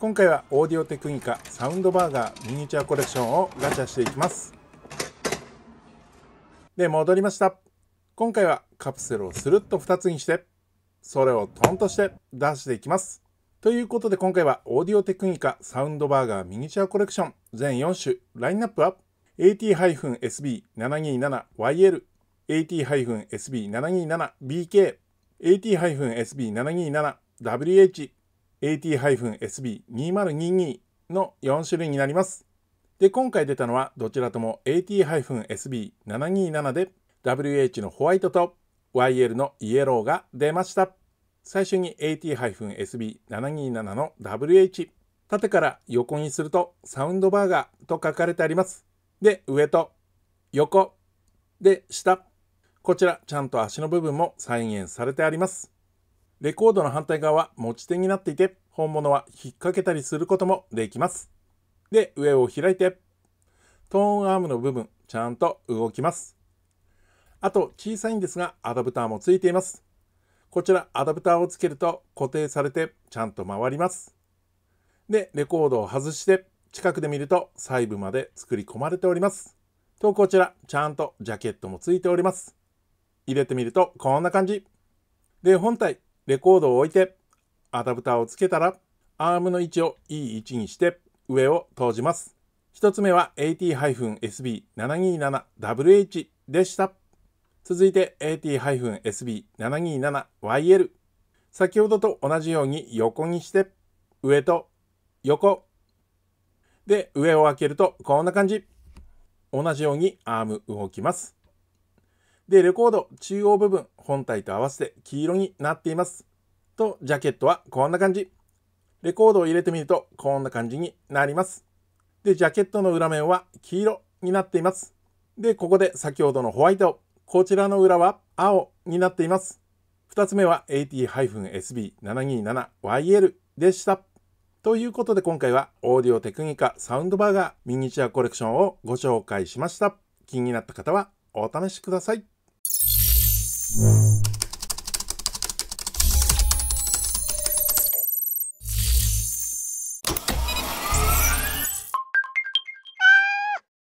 今回はオーディオテクニカサウンドバーガーミニチュアコレクションをガチャしていきますで戻りました今回はカプセルをスルッと2つにしてそれをトンとして出していきますということで今回はオーディオテクニカサウンドバーガーミニチュアコレクション全4種ラインナップは AT-SB727YL AT-SB727BK AT-SB727WH AT-SB2022 の4種類になります。で、今回出たのはどちらとも AT-SB727 で WH のホワイトと YL のイエローが出ました。最初に AT-SB727 の WH。縦から横にするとサウンドバーガーと書かれてあります。で、上と横で下。こちらちゃんと足の部分も再現されてあります。レコードの反対側は持ち手になっていて、本物は引っ掛けたりすることもできます。で、上を開いて、トーンアームの部分、ちゃんと動きます。あと、小さいんですが、アダプターもついています。こちら、アダプターをつけると固定されて、ちゃんと回ります。で、レコードを外して、近くで見ると細部まで作り込まれております。と、こちら、ちゃんとジャケットもついております。入れてみると、こんな感じ。で、本体、レコードを置いて、アダプターをつけたら、アームの位置をいい位置にして、上を通じます。1つ目は AT-SB727WH でした。続いて AT-SB727YL。先ほどと同じように横にして、上と横。で、上を開けるとこんな感じ。同じようにアーム動きます。で、レコード中央部分、本体と合わせて黄色になっています。と、ジャケットはこんな感じ。レコードを入れてみると、こんな感じになります。で、ジャケットの裏面は黄色になっています。で、ここで先ほどのホワイト、こちらの裏は青になっています。2つ目は AT-SB727YL でした。ということで今回はオーディオテクニカサウンドバーガーミニチュアコレクションをご紹介しました。気になった方はお試しください。Yeah.